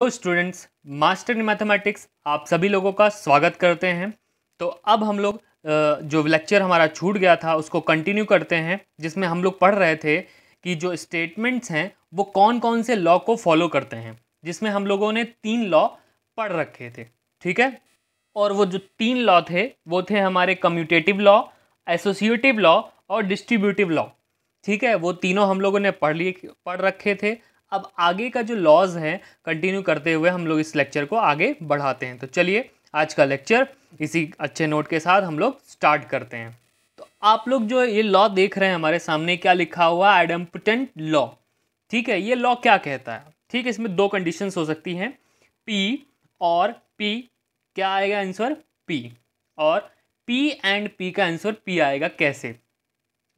तो students master in mathematics आप सभी लोगों का स्वागत करते हैं तो अब हम लोग जो लेक्चर हमारा छूट गया था उसको कंटिन्यू करते हैं जिसमें हम लोग पढ़ रहे थे कि जो स्टेटमेंट्स हैं वो कौन कौन से लॉ को फॉलो करते हैं जिसमें हम लोगों ने तीन लॉ पढ़ रखे थे ठीक है और वो जो तीन लॉ थे वो थे हमारे कम्यूटेटिव लॉ एसोसिएटिव लॉ और डिस्ट्रीब्यूटिव लॉ ठीक है वो तीनों हम लोगों ने पढ़ लिए पढ़ रखे थे अब आगे का जो लॉज है कंटिन्यू करते हुए हम लोग इस लेक्चर को आगे बढ़ाते हैं तो चलिए आज का लेक्चर इसी अच्छे नोट के साथ हम लोग स्टार्ट करते हैं तो आप लोग जो ये लॉ देख रहे हैं हमारे सामने क्या लिखा हुआ एडम्पटेंट लॉ ठीक है ये लॉ क्या कहता है ठीक है इसमें दो कंडीशंस हो सकती हैं पी और पी क्या आएगा आंसर पी और पी एंड पी का आंसर पी आएगा कैसे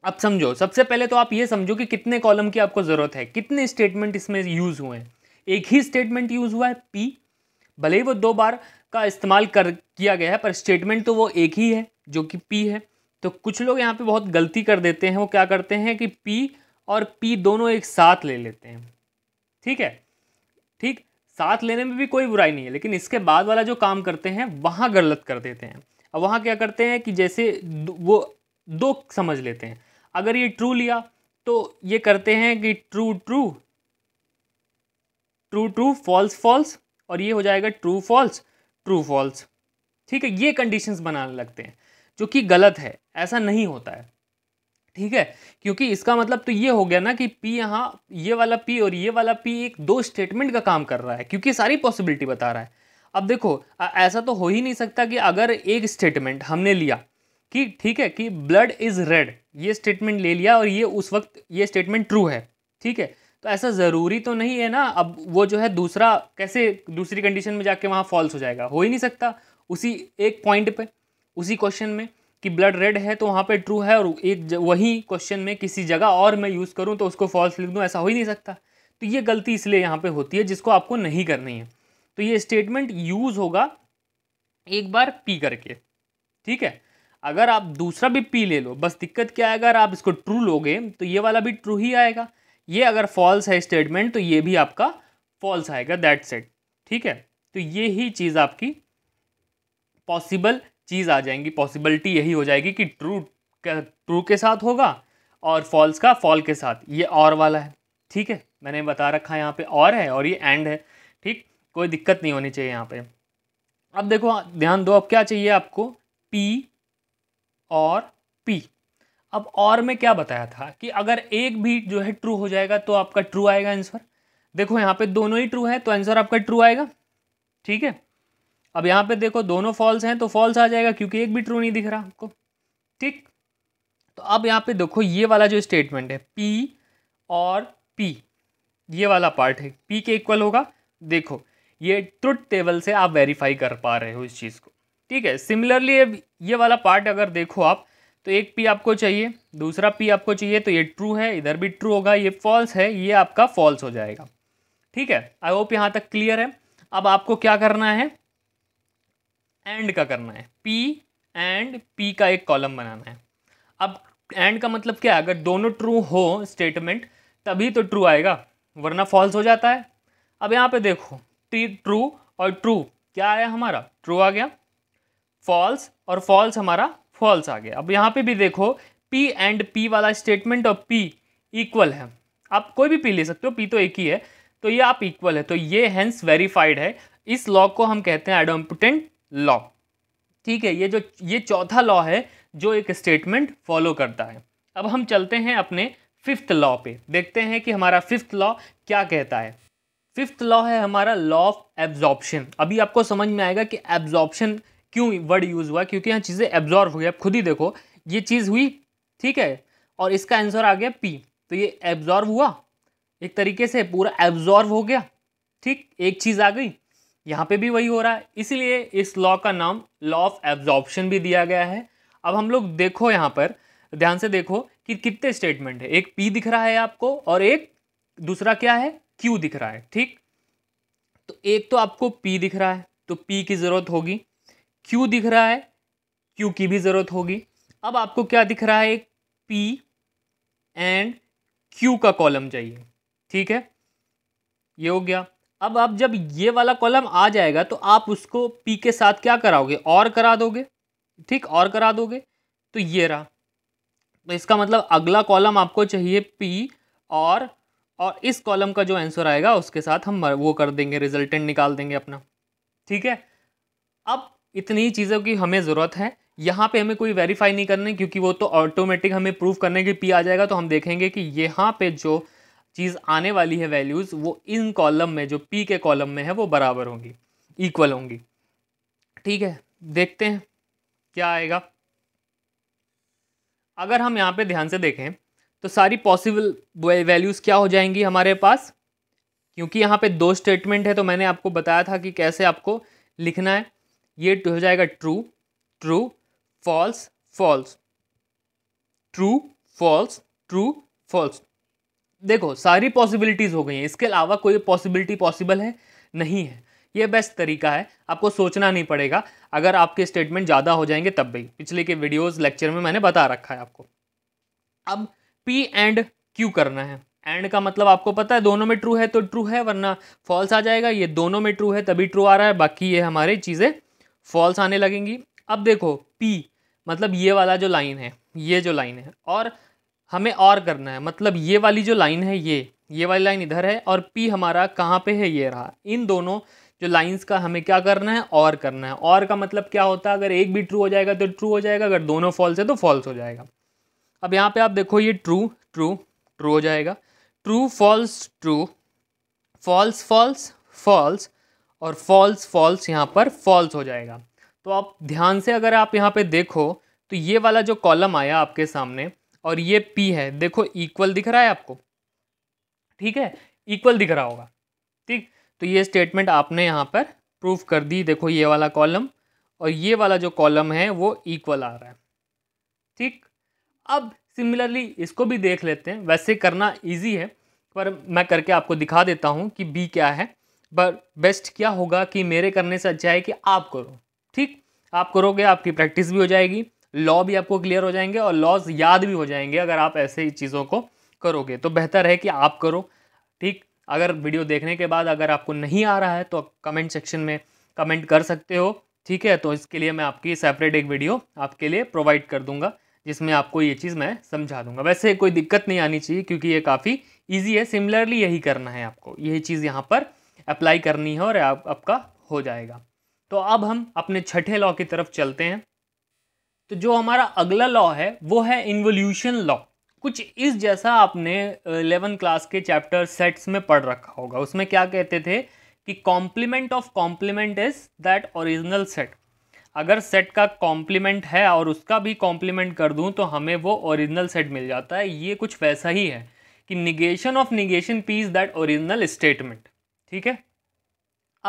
अब समझो सबसे पहले तो आप ये समझो कि कितने कॉलम की आपको ज़रूरत है कितने स्टेटमेंट इसमें यूज़ हुए हैं एक ही स्टेटमेंट यूज़ हुआ है पी भले ही वो दो बार का इस्तेमाल कर किया गया है पर स्टेटमेंट तो वो एक ही है जो कि पी है तो कुछ लोग यहाँ पे बहुत गलती कर देते हैं वो क्या करते हैं कि पी और पी दोनों एक साथ ले लेते हैं ठीक है ठीक साथ लेने में भी कोई बुराई नहीं है लेकिन इसके बाद वाला जो काम करते हैं वहाँ गलत कर देते हैं अब वहाँ क्या करते हैं कि जैसे वो दो समझ लेते हैं अगर ये ट्रू लिया तो ये करते हैं कि true true true true false false और ये हो जाएगा ट्रू फॉल्स ट्रू फॉल्स ठीक है ये कंडीशंस बनाने लगते हैं जो कि गलत है ऐसा नहीं होता है ठीक है क्योंकि इसका मतलब तो ये हो गया ना कि पी यहाँ ये वाला पी और ये वाला पी एक दो स्टेटमेंट का काम कर रहा है क्योंकि सारी पॉसिबिलिटी बता रहा है अब देखो ऐसा तो हो ही नहीं सकता कि अगर एक स्टेटमेंट हमने लिया कि ठीक है कि ब्लड इज़ रेड ये स्टेटमेंट ले लिया और ये उस वक्त ये स्टेटमेंट ट्रू है ठीक है तो ऐसा ज़रूरी तो नहीं है ना अब वो जो है दूसरा कैसे दूसरी कंडीशन में जाके वहाँ फॉल्स हो जाएगा हो ही नहीं सकता उसी एक पॉइंट पे उसी क्वेश्चन में कि ब्लड रेड है तो वहाँ पे ट्रू है और एक वही क्वेश्चन में किसी जगह और मैं यूज़ करूँ तो उसको फॉल्स लिख दूँ ऐसा हो ही नहीं सकता तो ये गलती इसलिए यहाँ पे होती है जिसको आपको नहीं करनी है तो ये स्टेटमेंट यूज़ होगा एक बार पी करके ठीक है अगर आप दूसरा भी पी ले लो बस दिक्कत क्या है अगर आप इसको ट्रू लोगे तो ये वाला भी ट्रू ही आएगा ये अगर फॉल्स है स्टेटमेंट तो ये भी आपका फॉल्स आएगा दैट सेट ठीक है तो ये ही चीज़ आपकी पॉसिबल चीज़ आ जाएंगी पॉसिबिलिटी यही हो जाएगी कि ट्रू ट्रू के साथ होगा और फॉल्स का फॉल के साथ ये और वाला है ठीक है मैंने बता रखा है यहाँ पे और है और ये एंड है ठीक कोई दिक्कत नहीं होनी चाहिए यहाँ पे अब देखो ध्यान दो अब क्या चाहिए आपको पी और पी अब और में क्या बताया था कि अगर एक भी जो है ट्रू हो जाएगा तो आपका ट्रू आएगा आंसर देखो यहाँ पे दोनों ही ट्रू है तो आंसर आपका ट्रू आएगा ठीक है अब यहाँ पे देखो दोनों फॉल्स हैं तो फॉल्स आ जाएगा क्योंकि एक भी ट्रू नहीं दिख रहा आपको ठीक तो अब यहाँ पे देखो ये वाला जो स्टेटमेंट है पी और पी ये वाला पार्ट है पी के इक्वल होगा देखो ये ट्रुथ टेबल से आप वेरीफाई कर पा रहे हो इस चीज़ को ठीक है सिमिलरली अब ये वाला पार्ट अगर देखो आप तो एक पी आपको चाहिए दूसरा पी आपको चाहिए तो ये ट्रू है इधर भी ट्रू होगा ये फॉल्स है ये आपका फॉल्स हो जाएगा ठीक है आई होप यहाँ तक क्लियर है अब आपको क्या करना है एंड का करना है पी एंड पी का एक कॉलम बनाना है अब एंड का मतलब क्या है अगर दोनों ट्रू हो स्टेटमेंट तभी तो ट्रू आएगा वरना फॉल्स हो जाता है अब यहाँ पे देखो ट्री ट्रू और ट्रू क्या आया हमारा ट्रू आ गया फॉल्स और फॉल्स हमारा फॉल्स आ गया अब यहाँ पे भी देखो पी एंड पी वाला स्टेटमेंट और पी इक्वल है आप कोई भी पी ले सकते हो पी तो एक ही है तो ये आप इक्वल है तो ये हैंस वेरीफाइड है इस लॉ को हम कहते हैं एडम्पटेंट लॉ ठीक है ये जो ये चौथा लॉ है जो एक स्टेटमेंट फॉलो करता है अब हम चलते हैं अपने फिफ्थ लॉ पे देखते हैं कि हमारा फिफ्थ लॉ क्या कहता है फिफ्थ लॉ है हमारा लॉ ऑफ एब्जॉर्प्शन अभी आपको समझ में आएगा कि एब्जॉर्प्शन क्यों वर्ड यूज़ हुआ क्योंकि यहाँ चीज़ें एब्जॉर्व हो आप खुद ही देखो ये चीज़ हुई ठीक है और इसका आंसर आ गया पी तो ये एब्जॉर्व हुआ एक तरीके से पूरा एब्जॉर्व हो गया ठीक एक चीज़ आ गई यहाँ पे भी वही हो रहा है इसलिए इस लॉ का नाम लॉ ऑफ एब्जॉर्प्शन भी दिया गया है अब हम लोग देखो यहाँ पर ध्यान से देखो कि कितने स्टेटमेंट है एक पी दिख रहा है आपको और एक दूसरा क्या है क्यू दिख रहा है ठीक तो एक तो आपको पी दिख रहा है तो पी की ज़रूरत होगी क्यू दिख रहा है क्यू की भी ज़रूरत होगी अब आपको क्या दिख रहा है एक पी एंड क्यू का कॉलम चाहिए ठीक है ये हो गया अब आप जब ये वाला कॉलम आ जाएगा तो आप उसको पी के साथ क्या कराओगे और करा दोगे ठीक और करा दोगे तो ये रहा तो इसका मतलब अगला कॉलम आपको चाहिए पी और और इस कॉलम का जो आंसर आएगा उसके साथ हम वो कर देंगे रिजल्टेंट निकाल देंगे अपना ठीक है अब इतनी चीज़ों की हमें ज़रूरत है यहाँ पे हमें कोई वेरीफाई नहीं करने क्योंकि वो तो ऑटोमेटिक हमें प्रूफ करने की पी आ जाएगा तो हम देखेंगे कि यहाँ पे जो चीज़ आने वाली है वैल्यूज़ वो इन कॉलम में जो पी के कॉलम में है वो बराबर होंगी इक्वल होंगी ठीक है देखते हैं क्या आएगा अगर हम यहाँ पे ध्यान से देखें तो सारी पॉसिबल वैल्यूज़ क्या हो जाएंगी हमारे पास क्योंकि यहाँ पे दो स्टेटमेंट है तो मैंने आपको बताया था कि कैसे आपको लिखना है ये तो हो जाएगा true true false false true false true false देखो सारी पॉसिबिलिटीज़ हो गई हैं इसके अलावा कोई पॉसिबिलिटी पॉसिबल है नहीं है ये बेस्ट तरीका है आपको सोचना नहीं पड़ेगा अगर आपके स्टेटमेंट ज़्यादा हो जाएंगे तब भी पिछले के वीडियोस लेक्चर में मैंने बता रखा है आपको अब पी एंड क्यू करना है एंड का मतलब आपको पता है दोनों में ट्रू है तो ट्रू है वरना फॉल्स आ जाएगा ये दोनों में ट्रू है तभी ट्रू आ रहा है बाकी ये हमारी चीज़ें फॉल्स आने लगेंगी अब देखो पी मतलब ये वाला जो लाइन है ये जो लाइन है और हमें और करना है मतलब ये वाली जो लाइन है ये ये वाली लाइन इधर है और पी हमारा कहाँ पे है ये रहा इन दोनों जो लाइंस का हमें क्या करना है और करना है और का मतलब क्या होता है अगर एक भी ट्रू हो जाएगा तो ट्रू हो जाएगा अगर दोनों फॉल्स है तो फॉल्स हो जाएगा अब यहाँ पे आप देखो ये ट्रू ट्रू ट्रू हो जाएगा true false true false false false और फॉल्स फॉल्स यहाँ पर फॉल्स हो जाएगा तो आप ध्यान से अगर आप यहाँ पे देखो तो ये वाला जो कॉलम आया आपके सामने और ये पी है देखो इक्वल दिख रहा है आपको ठीक है इक्वल दिख रहा होगा ठीक तो ये स्टेटमेंट आपने यहाँ पर प्रूफ कर दी देखो ये वाला कॉलम और ये वाला जो कॉलम है वो इक्वल आ रहा है ठीक अब सिमिलरली इसको भी देख लेते हैं वैसे करना ईजी है पर मैं करके आपको दिखा देता हूँ कि बी क्या है बट बेस्ट क्या होगा कि मेरे करने से अच्छा है कि आप करो ठीक आप करोगे आपकी प्रैक्टिस भी हो जाएगी लॉ भी आपको क्लियर हो जाएंगे और लॉज याद भी हो जाएंगे अगर आप ऐसे ही चीज़ों को करोगे तो बेहतर है कि आप करो ठीक अगर वीडियो देखने के बाद अगर आपको नहीं आ रहा है तो कमेंट सेक्शन में कमेंट कर सकते हो ठीक है तो इसके लिए मैं आपकी सेपरेट एक वीडियो आपके लिए प्रोवाइड कर दूंगा जिसमें आपको ये चीज़ मैं समझा दूंगा वैसे कोई दिक्कत नहीं आनी चाहिए क्योंकि ये काफ़ी ईजी है सिमिलरली यही करना है आपको यही चीज़ यहाँ पर अप्लाई करनी है और आप, आपका हो जाएगा तो अब हम अपने छठे लॉ की तरफ चलते हैं तो जो हमारा अगला लॉ है वो है इन्वोल्यूशन लॉ कुछ इस जैसा आपने इलेवन क्लास के चैप्टर सेट्स में पढ़ रखा होगा उसमें क्या कहते थे कि complement of complement is that original set अगर सेट का कॉम्प्लीमेंट है और उसका भी कॉम्प्लीमेंट कर दूं तो हमें वो ओरिजिनल सेट मिल जाता है ये कुछ वैसा ही है कि negation of negation P is that original statement ठीक है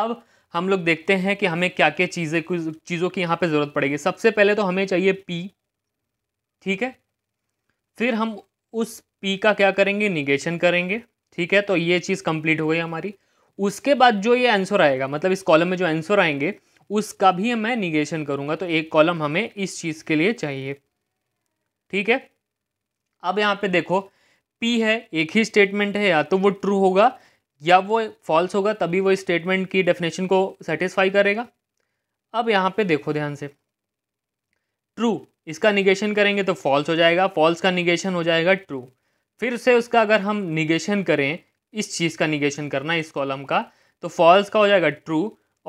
अब हम लोग देखते हैं कि हमें क्या क्या चीज़ें चीज़ों की यहाँ पे ज़रूरत पड़ेगी सबसे पहले तो हमें चाहिए पी ठीक है फिर हम उस पी का क्या करेंगे निगेशन करेंगे ठीक है तो ये चीज़ कंप्लीट हो गई हमारी उसके बाद जो ये आंसर आएगा मतलब इस कॉलम में जो आंसर आएंगे उसका भी मैं निगेशन करूँगा तो एक कॉलम हमें इस चीज़ के लिए चाहिए ठीक है अब यहाँ पर देखो पी है एक ही स्टेटमेंट है या तो वो ट्रू होगा या वो फॉल्स होगा तभी वो स्टेटमेंट की डेफिनेशन को सेटिस्फाई करेगा अब यहाँ पे देखो ध्यान से ट्रू इसका निगेशन करेंगे तो फॉल्स हो जाएगा फॉल्स का निगेशन हो जाएगा ट्रू फिर से उसका अगर हम निगेशन करें इस चीज़ का निगेशन करना इस कॉलम का तो फॉल्स का हो जाएगा ट्रू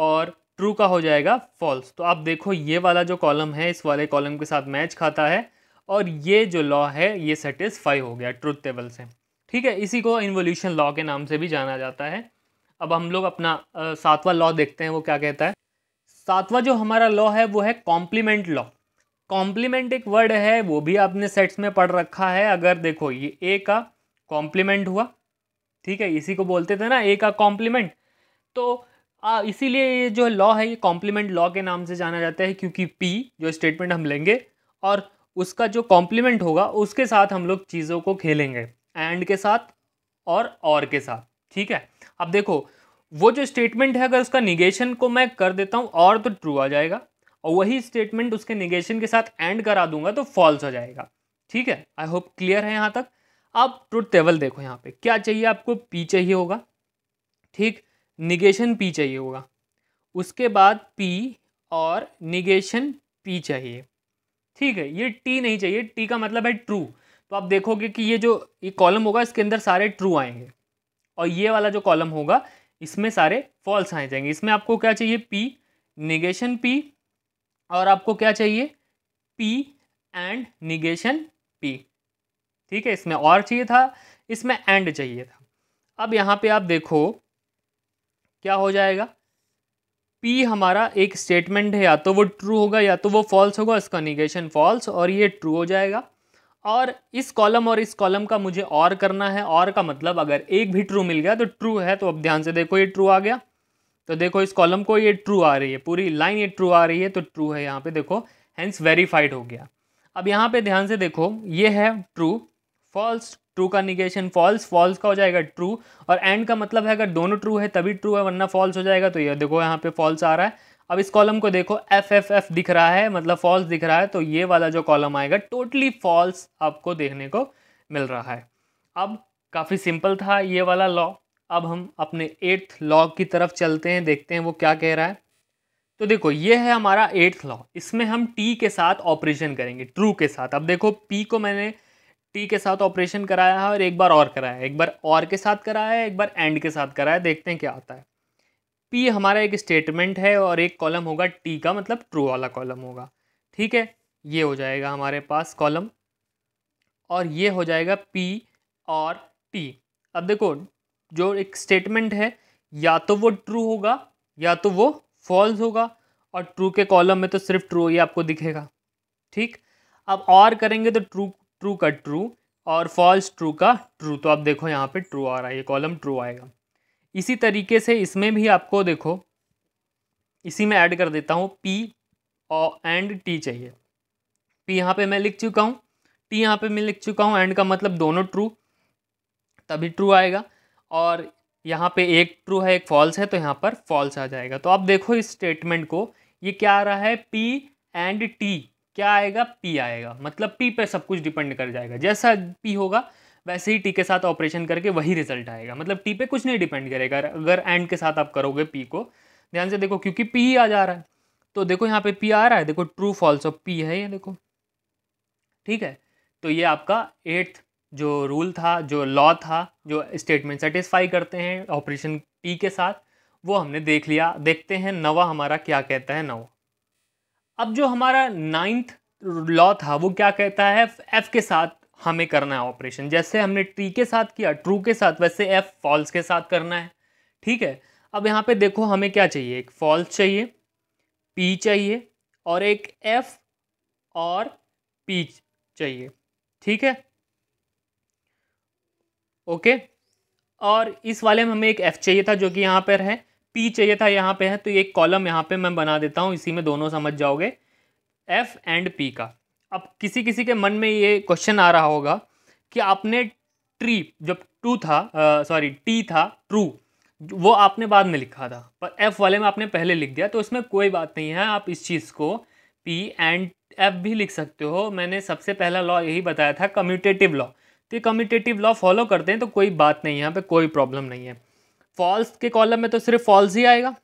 और ट्रू का हो जाएगा फॉल्स तो आप देखो ये वाला जो कॉलम है इस वाले कॉलम के साथ मैच खाता है और ये जो लॉ है ये सेटिस्फाई हो गया ट्रूथ टेबल से ठीक है इसी को इन्वोल्यूशन लॉ के नाम से भी जाना जाता है अब हम लोग अपना सातवां लॉ देखते हैं वो क्या कहता है सातवां जो हमारा लॉ है वो है कॉम्प्लीमेंट लॉ कॉम्प्लीमेंट एक वर्ड है वो भी आपने सेट्स में पढ़ रखा है अगर देखो ये ए का कॉम्प्लीमेंट हुआ ठीक है इसी को बोलते थे ना ए का कॉम्प्लीमेंट तो इसीलिए ये जो लॉ है ये कॉम्प्लीमेंट लॉ के नाम से जाना जाता है क्योंकि पी जो स्टेटमेंट हम लेंगे और उसका जो कॉम्प्लीमेंट होगा उसके साथ हम लोग चीज़ों को खेलेंगे एंड के साथ और और के साथ ठीक है अब देखो वो जो स्टेटमेंट है अगर उसका निगेशन को मैं कर देता हूँ और तो ट्रू आ जाएगा और वही स्टेटमेंट उसके निगेशन के साथ एंड करा दूंगा तो फॉल्स हो जाएगा ठीक है आई होप क्लियर है यहाँ तक आप ट्रूथ टेबल देखो यहाँ पे क्या चाहिए आपको पी चाहिए होगा ठीक निगेशन पी चाहिए होगा उसके बाद पी और निगेशन पी चाहिए ठीक है ये टी नहीं चाहिए टी का मतलब है ट्रू तो आप देखोगे कि ये जो ये कॉलम होगा इसके अंदर सारे ट्रू आएंगे और ये वाला जो कॉलम होगा इसमें सारे फॉल्स आए जाएंगे इसमें आपको क्या चाहिए पी निगेशन पी और आपको क्या चाहिए पी एंड निगेशन पी ठीक है इसमें और चाहिए था इसमें एंड चाहिए था अब यहाँ पे आप देखो क्या हो जाएगा पी हमारा एक स्टेटमेंट है या तो वो ट्रू होगा या तो वो फॉल्स होगा इसका निगेशन फॉल्स और ये ट्रू हो जाएगा और इस कॉलम और इस कॉलम का मुझे और करना है और का मतलब अगर एक भी ट्रू मिल गया तो ट्रू है तो अब ध्यान से देखो ये ट्रू आ गया तो देखो इस कॉलम को ये ट्रू आ रही है पूरी लाइन ये ट्रू आ रही है तो ट्रू है यहाँ पे देखो हैंस वेरीफाइड हो गया अब यहाँ पे ध्यान से देखो ये है ट्रू फॉल्स ट्रू का निगेशन फॉल्स फॉल्स का हो जाएगा ट्रू और एंड का मतलब है अगर दोनों ट्रू है तभी ट्रू है वरना फॉल्स हो जाएगा तो ये देखो यहाँ पे फॉल्स आ रहा है अब इस कॉलम को देखो एफ एफ एफ दिख रहा है मतलब फॉल्स दिख रहा है तो ये वाला जो कॉलम आएगा टोटली फॉल्स आपको देखने को मिल रहा है अब काफ़ी सिंपल था ये वाला लॉ अब हम अपने एट्थ लॉ की तरफ चलते हैं देखते हैं वो क्या कह रहा है तो देखो ये है हमारा एट्थ लॉ इसमें हम टी के साथ ऑपरेशन करेंगे ट्रू के साथ अब देखो पी को मैंने टी के साथ ऑपरेशन कराया है और एक बार और कराया है एक बार और के साथ कराया है एक बार एंड के साथ कराया देखते हैं क्या आता है पी हमारा एक स्टेटमेंट है और एक कॉलम होगा टी का मतलब ट्रू वाला कॉलम होगा ठीक है ये हो जाएगा हमारे पास कॉलम और ये हो जाएगा पी और टी अब देखो जो एक स्टेटमेंट है या तो वो ट्रू होगा या तो वो फॉल्स होगा और ट्रू के कॉलम में तो सिर्फ ट्रू ही आपको दिखेगा ठीक अब और करेंगे तो ट्रू ट्रू का ट्रू और फॉल्स ट्रू का ट्रू तो आप देखो यहाँ पे ट्रू आ रहा है ये कॉलम ट्रू आएगा इसी तरीके से इसमें भी आपको देखो इसी में ऐड कर देता हूँ पी और एंड टी चाहिए पी यहाँ पे मैं लिख चुका हूँ टी यहाँ पे मैं लिख चुका हूँ एंड का मतलब दोनों ट्रू तभी ट्रू आएगा और यहाँ पे एक ट्रू है एक फॉल्स है तो यहाँ पर फॉल्स आ जाएगा तो आप देखो इस स्टेटमेंट को ये क्या आ रहा है पी एंड टी क्या आएगा पी आएगा मतलब पी पे सब कुछ डिपेंड कर जाएगा जैसा पी होगा वैसे ही टी के साथ ऑपरेशन करके वही रिजल्ट आएगा मतलब टी पे कुछ नहीं डिपेंड करेगा अगर एंड के साथ आप करोगे पी को ध्यान से देखो क्योंकि पी ही आ जा रहा है तो देखो यहाँ पे पी आ रहा है देखो ट्रू फॉल्स ऑफ पी है ये देखो ठीक है तो ये आपका एट्थ जो रूल था जो लॉ था जो स्टेटमेंट सेटिस्फाई करते हैं ऑपरेशन टी के साथ वो हमने देख लिया देखते हैं नवा हमारा क्या कहता है नवा अब जो हमारा नाइन्थ लॉ था वो क्या कहता है एफ के साथ हमें करना है ऑपरेशन जैसे हमने ट्री के साथ किया ट्रू के साथ वैसे एफ फॉल्स के साथ करना है ठीक है अब यहाँ पे देखो हमें क्या चाहिए एक फॉल्स चाहिए पी चाहिए और एक एफ और पी चाहिए ठीक है ओके और इस वाले में हमें एक एफ चाहिए था जो कि यहाँ पर है पी चाहिए था यहाँ पे है तो एक कॉलम यहाँ पे मैं बना देता हूँ इसी में दोनों समझ जाओगे एफ एंड पी का अब किसी किसी के मन में ये क्वेश्चन आ रहा होगा कि आपने ट्री जब टू था सॉरी टी था ट्रू वो आपने बाद में लिखा था पर एफ़ वाले में आपने पहले लिख दिया तो इसमें कोई बात नहीं है आप इस चीज़ को पी एंड एफ भी लिख सकते हो मैंने सबसे पहला लॉ यही बताया था कम्यूटेटिव लॉ तो ये कम्यूटेटिव लॉ फॉलो करते हैं तो कोई बात नहीं है यहाँ पे कोई प्रॉब्लम नहीं है फॉल्स के कॉलम में तो सिर्फ फॉल्स ही आएगा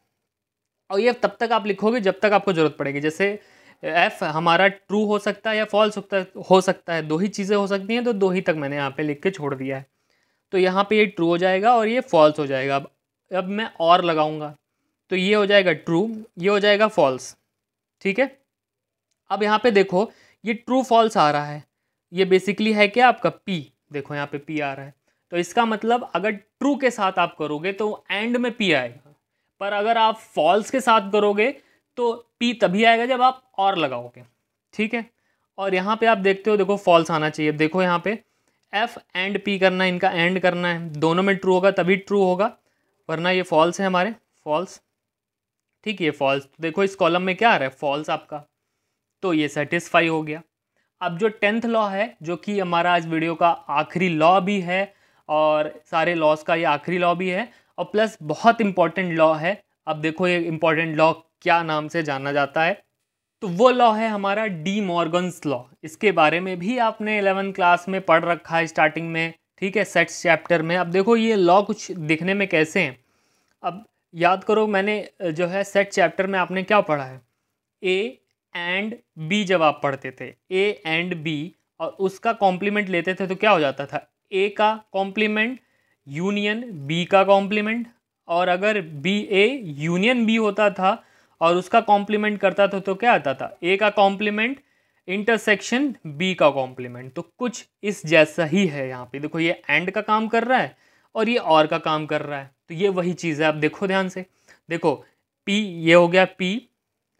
और ये तब तक आप लिखोगे जब तक आपको ज़रूरत पड़ेगी जैसे एफ हमारा ट्रू हो सकता है या फॉल्स हो सकता है दो ही चीज़ें हो सकती हैं तो दो ही तक मैंने यहाँ पे लिख के छोड़ दिया है तो यहाँ पे ये ट्रू हो जाएगा और ये फॉल्स हो जाएगा अब अब मैं और लगाऊंगा तो ये हो जाएगा ट्रू ये हो जाएगा फॉल्स ठीक है अब यहाँ पे देखो ये ट्रू फॉल्स आ रहा है ये बेसिकली है क्या आपका पी देखो यहाँ पर पी आ रहा है तो इसका मतलब अगर ट्रू के साथ आप करोगे तो एंड में पी आएगा पर अगर आप फॉल्स के साथ करोगे तो पी तभी आएगा जब आप और लगाओगे ठीक है और यहाँ पे आप देखते हो देखो फॉल्स आना चाहिए देखो यहाँ पे एफ एंड पी करना है इनका एंड करना है दोनों में ट्रू होगा तभी ट्रू होगा वरना ये फॉल्स है हमारे फॉल्स ठीक है फॉल्स तो देखो इस कॉलम में क्या आ रहा है फॉल्स आपका तो ये सेटिस्फाई हो गया अब जो टेंथ लॉ है जो कि हमारा आज वीडियो का आखिरी लॉ भी है और सारे लॉस का ये आखिरी लॉ भी है और प्लस बहुत इंपॉर्टेंट लॉ है अब देखो ये इंपॉर्टेंट लॉ क्या नाम से जाना जाता है तो वो लॉ है हमारा डी मॉर्गन्स लॉ इसके बारे में भी आपने इलेवन क्लास में पढ़ रखा है स्टार्टिंग में ठीक है सेट्स चैप्टर में अब देखो ये लॉ कुछ दिखने में कैसे हैं अब याद करो मैंने जो है सेट चैप्टर में आपने क्या पढ़ा है ए एंड बी जब आप पढ़ते थे ए एंड बी और उसका कॉम्प्लीमेंट लेते थे तो क्या हो जाता था ए का कॉम्प्लीमेंट यूनियन बी का कॉम्प्लीमेंट और अगर बी ए यूनियन बी होता था और उसका कॉम्प्लीमेंट करता था तो क्या आता था ए का कॉम्प्लीमेंट इंटरसेक्शन बी का कॉम्प्लीमेंट तो कुछ इस जैसा ही है यहाँ पे देखो ये एंड का काम कर रहा है और ये और का काम कर रहा है तो ये वही चीज़ है आप देखो ध्यान से देखो पी ये हो गया पी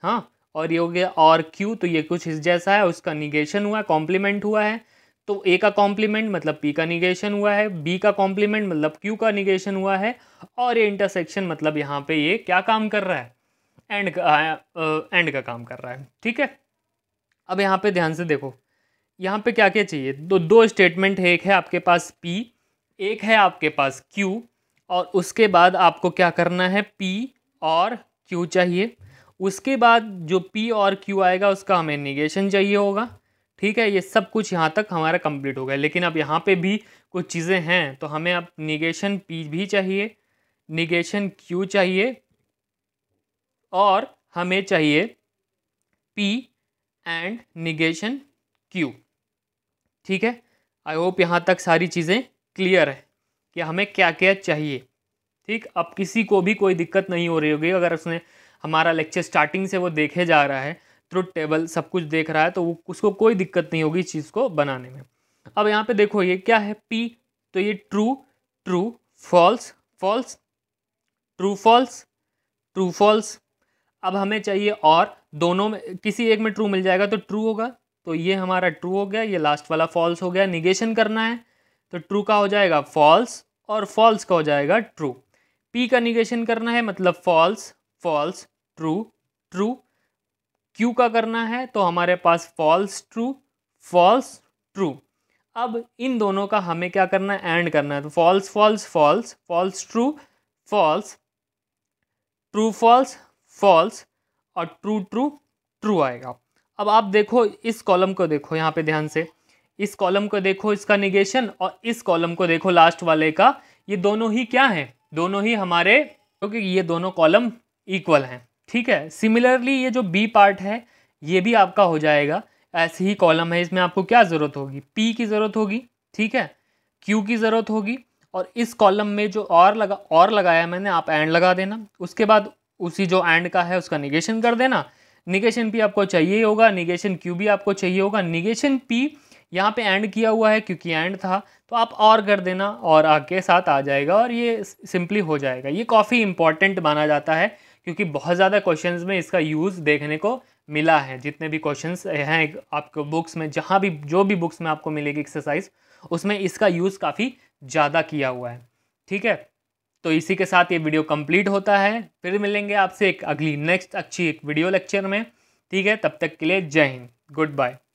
हाँ और ये हो गया और क्यू तो ये कुछ इस जैसा है उसका निगेशन हुआ है कॉम्प्लीमेंट हुआ है तो ए का कॉम्प्लीमेंट मतलब पी का निगेशन हुआ है बी का कॉम्प्लीमेंट मतलब क्यू का निगेशन हुआ है और ये इंटरसेक्शन मतलब यहाँ पे ये क्या काम कर रहा है एंड का एंड का काम कर रहा है ठीक है अब यहाँ पे ध्यान से देखो यहाँ पे क्या क्या चाहिए दो दो स्टेटमेंट है एक है आपके पास पी एक है आपके पास क्यू और उसके बाद आपको क्या करना है पी और क्यू चाहिए उसके बाद जो पी और क्यू आएगा उसका हमें निगेशन चाहिए होगा ठीक है ये सब कुछ यहाँ तक हमारा कंप्लीट हो गया लेकिन अब यहाँ पे भी कुछ चीज़ें हैं तो हमें अब निगेशन पी भी चाहिए निगेशन क्यू चाहिए और हमें चाहिए पी एंड निगेशन क्यू ठीक है आई होप यहाँ तक सारी चीज़ें क्लियर है कि हमें क्या क्या चाहिए ठीक अब किसी को भी कोई दिक्कत नहीं हो रही होगी अगर उसने हमारा लेक्चर स्टार्टिंग से वो देखे जा रहा है थ्रू टेबल सब कुछ देख रहा है तो वो उसको कोई दिक्कत नहीं होगी इस चीज़ को बनाने में अब यहाँ पे देखो ये क्या है पी तो ये true true false false true false true false अब हमें चाहिए और दोनों में किसी एक में ट्रू मिल जाएगा तो ट्रू होगा तो ये हमारा ट्रू हो गया ये लास्ट वाला फॉल्स हो गया निगेशन करना है तो ट्रू का हो जाएगा फॉल्स और फॉल्स का हो जाएगा ट्रू पी का निगेशन करना है मतलब false false true true Q का करना है तो हमारे पास फॉल्स ट्रू फॉल्स ट्रू अब इन दोनों का हमें क्या करना है एंड करना है तो false false false false true false true false false और ट्रू ट्रू ट्रू आएगा अब आप देखो इस कॉलम को देखो यहाँ पे ध्यान से इस कॉलम को देखो इसका निगेशन और इस कॉलम को देखो लास्ट वाले का ये दोनों ही क्या हैं दोनों ही हमारे क्योंकि तो ये दोनों कॉलम इक्वल हैं ठीक है सिमिलरली ये जो बी पार्ट है ये भी आपका हो जाएगा ऐसे ही कॉलम है इसमें आपको क्या ज़रूरत होगी पी की ज़रूरत होगी ठीक है क्यू की ज़रूरत होगी और इस कॉलम में जो और लगा और लगाया मैंने आप एंड लगा देना उसके बाद उसी जो एंड का है उसका निगेशन कर देना निगेशन पी आपको चाहिए होगा निगेशन क्यू भी आपको चाहिए होगा निगेशन पी यहाँ पे एंड किया हुआ है क्योंकि एंड था तो आप और कर देना और आके साथ आ जाएगा और ये सिंपली हो जाएगा ये काफ़ी इंपॉर्टेंट माना जाता है क्योंकि बहुत ज़्यादा क्वेश्चन में इसका यूज़ देखने को मिला है जितने भी क्वेश्चन हैं आपको बुक्स में जहाँ भी जो भी बुक्स में आपको मिलेगी एक्सरसाइज उसमें इसका यूज़ काफ़ी ज़्यादा किया हुआ है ठीक है तो इसी के साथ ये वीडियो कंप्लीट होता है फिर मिलेंगे आपसे एक अगली नेक्स्ट अच्छी एक वीडियो लेक्चर में ठीक है तब तक के लिए जय हिंद गुड बाय